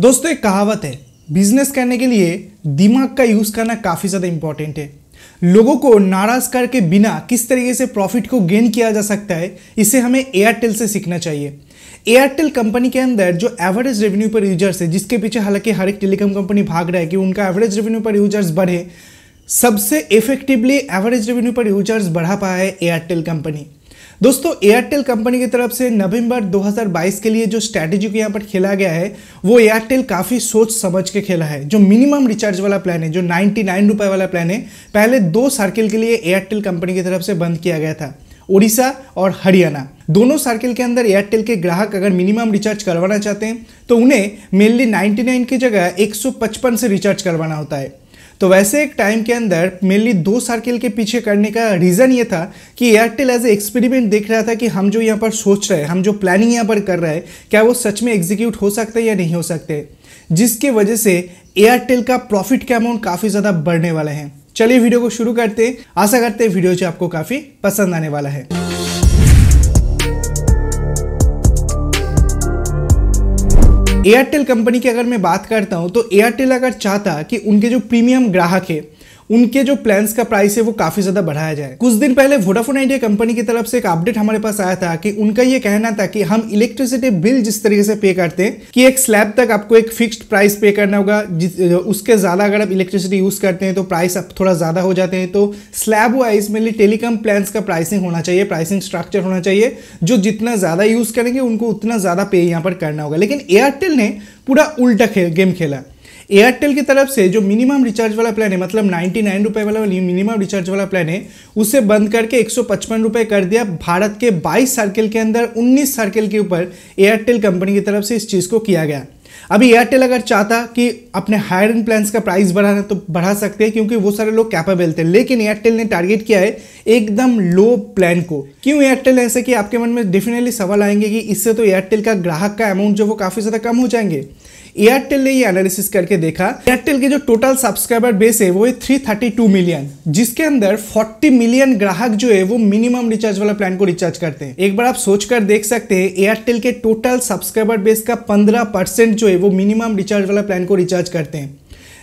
दोस्तों एक कहावत है बिजनेस करने के लिए दिमाग का यूज़ करना काफ़ी ज़्यादा इंपॉर्टेंट है लोगों को नाराज करके बिना किस तरीके से प्रॉफिट को गेन किया जा सकता है इसे हमें एयरटेल से सीखना चाहिए एयरटेल कंपनी के अंदर जो एवरेज रेवेन्यू पर यूजर्स है जिसके पीछे हालांकि हर एक टेलीकॉम कंपनी भाग रहा है कि उनका एवरेज रेवेन्यू पर यूजर्स बढ़े सबसे effectively average revenue per users बढ़ा पाया है एयरटेल कंपनी दोस्तों एयरटेल कंपनी की तरफ से नवंबर 2022 के लिए जो स्ट्रैटेजी को यहाँ पर खेला गया है वो एयरटेल काफ़ी सोच समझ के खेला है जो मिनिमम रिचार्ज वाला प्लान है जो नाइन्टी नाइन वाला प्लान है पहले दो सर्किल के लिए एयरटेल कंपनी की तरफ से बंद किया गया था उड़ीसा और हरियाणा दोनों सर्किल के अंदर एयरटेल के ग्राहक अगर मिनिमम रिचार्ज करवाना चाहते हैं तो उन्हें मेनली 99 की जगह 155 से रिचार्ज करवाना होता है तो वैसे एक टाइम के अंदर मेनली दो सर्किल के पीछे करने का रीज़न ये था कि एयरटेल एज ए एक्सपेरिमेंट देख रहा था कि हम जो यहाँ पर सोच रहे हैं हम जो प्लानिंग यहाँ पर कर रहे हैं क्या वो सच में एग्जीक्यूट हो सकते या नहीं हो सकते जिसके वजह से एयरटेल का प्रॉफिट का अमाउंट काफ़ी ज़्यादा बढ़ने वाला है चलिए वीडियो को शुरू करते हैं आशा करते हैं वीडियो जो आपको काफ़ी पसंद आने वाला है एयरटेल कंपनी की अगर मैं बात करता हूँ तो एयरटेल अगर चाहता कि उनके जो प्रीमियम ग्राहक है उनके जो प्लान्स का प्राइस है वो काफी ज्यादा बढ़ाया जाए कुछ दिन पहले वोडाफोन आइडिया कंपनी की तरफ से एक अपडेट हमारे पास आया था कि उनका ये कहना था कि हम इलेक्ट्रिसिटी बिल जिस तरीके से पे करते हैं कि एक स्लैब तक आपको एक फिक्स्ड प्राइस पे करना होगा उसके ज्यादा अगर आप इलेक्ट्रिसिटी यूज करते हैं तो प्राइस आप थोड़ा ज्यादा हो जाते हैं तो स्लैब वाइज में टेलीकॉम प्लान का प्राइसिंग होना चाहिए प्राइसिंग स्ट्रक्चर होना चाहिए जो जितना ज्यादा यूज करेंगे उनको उतना ज्यादा पे यहाँ पर करना होगा लेकिन एयरटेल ने पूरा उल्टा खेल गेम खेला एयरटेल की तरफ से जो मिनिमम रिचार्ज वाला प्लान है मतलब नाइन्टी नाइन रुपये वाला मिनिमम रिचार्ज वाला प्लान है उसे बंद करके एक सौ पचपन रुपये कर दिया भारत के बाईस सर्किल के अंदर उन्नीस सर्किल के ऊपर एयरटेल कंपनी की तरफ से इस चीज़ को किया गया अभी एयरटेल अगर चाहता कि अपने हायर एंड प्लान्स का प्राइस बढ़ाना तो बढ़ा सकते हैं क्योंकि वो सारे लोग कैपेबल थे लेकिन एयरटेल ने टारगेट किया है एकदम लो प्लान को क्यों एयरटेल ऐसे कि आपके मन में डेफिनेटली सवाल आएंगे कि इससे तो एयरटेल का ग्राहक का अमाउंट जो वो काफ़ी ज़्यादा कम हो जाएंगे एयरटेल ने ये एनालिसिस करके देखा एयरटेल के जो टोटल सब्सक्राइबर बेस है वो है टू मिलियन जिसके अंदर फोर्टी मिलियन ग्राहक जो है वो मिनिमम रिचार्ज वाला प्लान को रिचार्ज करते हैं एक बार आप सोचकर देख सकते हैं एयरटेल के टोटल सब्सक्राइबर बेस का पंद्रह परसेंट जो है वो मिनिमम रिचार्ज वाला प्लान को रिचार्ज करते हैं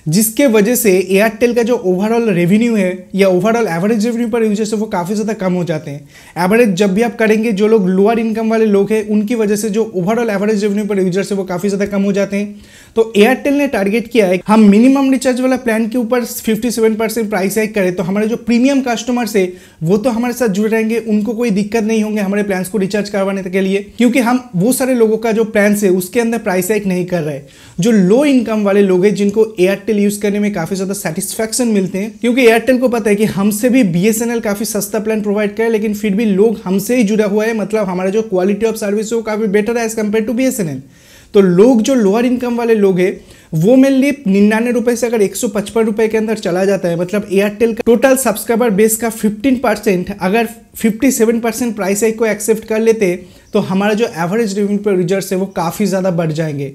जिसके वजह से एयरटेल का जो ओवरऑल रेवेन्यू है या overall average revenue per users है वो काफ़ी ज़्यादा कम हो जाते हैं एवरेज जब भी आप करेंगे जो लोग लोअर इनकम वाले लोग हैं उनकी वजह से जो overall average revenue per users है वो काफ़ी ज़्यादा कम हो जाते हैं तो एयरटेल ने टारगेट किया है हम मिनिमम रिचार्ज वाला प्लान के ऊपर फिफ्टी परसेंट प्राइस हाइक करें तो हमारे जो प्रीमियम कस्टमर्स है वो तो हमारे साथ जुड़े रहेंगे उनको कोई दिक्कत नहीं होंगे हमारे प्लान्स को रिचार्ज करवाने के लिए क्योंकि हम वो सारे लोगों का जो प्लान्स है उसके अंदर प्राइस हाइक नहीं कर रहे जो लो इनकम वाले लोग हैं जिनको एयरटेल एयरटेल यूज़ करने में काफ़ी ज़्यादा सेटिस्फेक्शन मिलते हैं क्योंकि एयरटेल को पता है कि हमसे भी बी काफ़ी सस्ता प्लान प्रोवाइड करे लेकिन फिर भी लोग हमसे ही जुड़ा हुआ है मतलब हमारा जो क्वालिटी ऑफ सर्विस है वो काफ़ी बेटर है एज़ कम्पेयर टू बी तो लोग जो लोअर इनकम वाले लोग हैं वो मेनली निन्यानवे रुपए से अगर एक सौ पचपन रुपये के अंदर चला जाता है मतलब एयरटेल का टोटल सब्सक्राइबर बेस का फिफ्टीन परसेंट अगर fifty seven percent price hike को एक्सेप्ट कर लेते तो हमारा जो एवरेज रेवेन्यू पर रिजर्ट है वो काफ़ी ज़्यादा बढ़ जाएंगे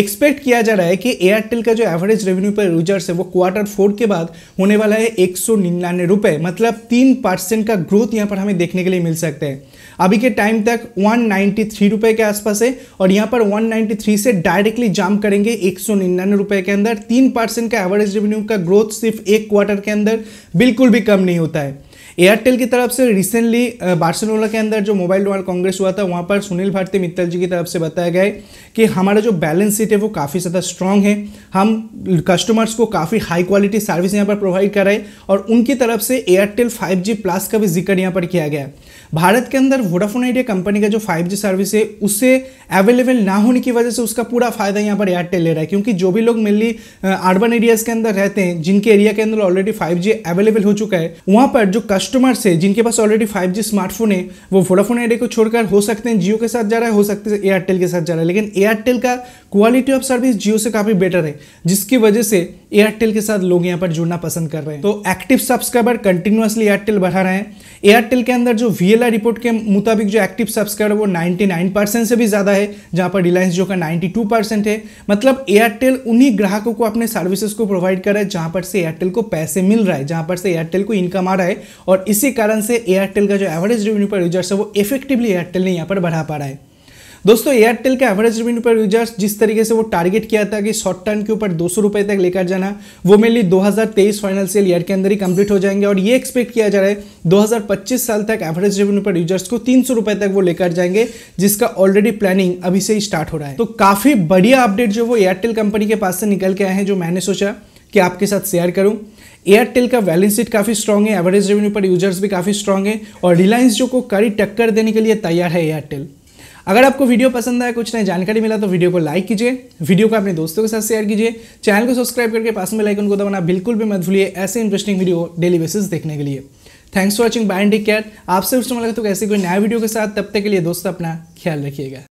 एक्सपेक्ट किया जा रहा है कि एयरटेल का जो एवरेज रेवेन्यू पर रिजर्ट है वो क्वार्टर फोर के बाद होने वाला है एक सौ निन्यानवे रुपये मतलब तीन परसेंट का ग्रोथ यहाँ पर हमें देखने के लिए मिल सकते हैं अभी के टाइम तक वन नाइन्टी थ्री रुपये के आसपास है और यहाँ पर वन नाइन्टी थ्री से डायरेक्टली जाम करेंगे एक सौ निन्यानवे रुपये के अंदर तीन परसेंट का एवरेज रेवेन्यू का ग्रोथ सिर्फ एक क्वार्टर के अंदर बिल्कुल भी कम नहीं होता है एयरटेल की तरफ से रिसेंटली बार्सिलोना के अंदर जो मोबाइल वर्ल्ड कांग्रेस हुआ था वहाँ पर सुनील भारती मित्तल जी की तरफ से बताया गया कि हमारा जो बैलेंस शीट है वो काफ़ी ज़्यादा स्ट्रॉन्ग है हम कस्टमर्स को काफ़ी हाई क्वालिटी सर्विस यहाँ पर प्रोवाइड कराए और उनकी तरफ से एयरटेल फाइव प्लस का भी जिक्र यहाँ पर किया गया भारत के अंदर वोडाफोन आइडिया कंपनी का जो फाइव सर्विस है उसे अवेलेबल ना होने की वजह से उसका पूरा फायदा यहाँ पर एयरटेल ले रहा है क्योंकि जो भी लोग मेनली अर्बन एरियाज के अंदर रहते हैं जिनके एरिया के अंदर ऑलरेडी फाइव अवेलेबल हो चुका है वहाँ पर जो कस्ट कस्टमर्स है जिनके पास ऑलरेडी फाइव जी स्मार्टफोन है वो वोडाफोन आइडिया को छोड़कर हो सकते हैं जियो के साथ जा रहा है हो सकते हैं एयरटेल के साथ जा रहा है लेकिन एयरटेल का क्वालिटी ऑफ सर्विस जियो से काफ़ी बेटर है जिसकी वजह से एयरटेल के साथ लोग यहाँ पर जुड़ना पसंद कर रहे हैं तो एक्टिव सब्सक्राइबर कंटिन्यूसली एयरटेल बढ़ा रहे हैं एयरटेल के अंदर जो वी रिपोर्ट के मुताबिक जो एक्टिव सब्सक्राइबर वो 99 परसेंट से भी ज़्यादा है जहाँ पर रिलायंस जो का 92 परसेंट है मतलब एयरटेल उन्हीं ग्राहकों को अपने सर्विसेज को प्रोवाइड कर रहा है जहाँ पर से एयरटेल को पैसे मिल रहा है जहाँ पर से एयरटेल को इनकम आ रहा है और इसी कारण से एयरटेल का जो एवरेज रेवेन्यू पर यूजर्स है वो इफेक्टिवली एयरटेल ने यहाँ पर बढ़ा पा रहा है दोस्तों एयरटेल का एवरेज रेवेन्यू पर यूजर्स जिस तरीके से वो टारगेट किया था कि शॉर्ट टर्म के ऊपर दो रुपए तक लेकर जाना वो मेनली 2023 फाइनेंशियल ईयर के अंदर ही कंप्लीट हो जाएंगे और ये एक्सपेक्ट किया जा रहा है 2025 साल तक एवरेज रेवेन्यू पर यूजर्स को तीन रुपए तक वो लेकर जाएंगे जिसका ऑलरेडी प्लानिंग अभी से ही स्टार्ट हो रहा है तो काफी बढ़िया अपडेट जो वो एयरटेल कंपनी के पास से निकल के आए हैं जो मैंने सोचा कि आपके साथ शेयर करूं एयरटेल का बैलेंस शीट काफ़ी स्ट्रॉग है एवरेज रेवेन्यू पर यूजर्स भी काफ़ी स्ट्रॉग है और रिलायंस जो को कड़ी टक्कर देने के लिए तैयार है एयरटेल अगर आपको वीडियो पसंद आया कुछ नई जानकारी मिला तो वीडियो को लाइक कीजिए वीडियो को अपने दोस्तों के साथ शेयर कीजिए चैनल को सब्सक्राइब करके पास में लाइक को दबाना बिल्कुल भी मत भूलिए ऐसे इंटरेस्टिंग वीडियो डेली बेसिस देखने के लिए thanks for watching bye and take care आपसे उसमें लगा तो ऐसे कोई नया वीडियो के साथ तब तक के लिए दोस्तों अपना ख्याल रखिएगा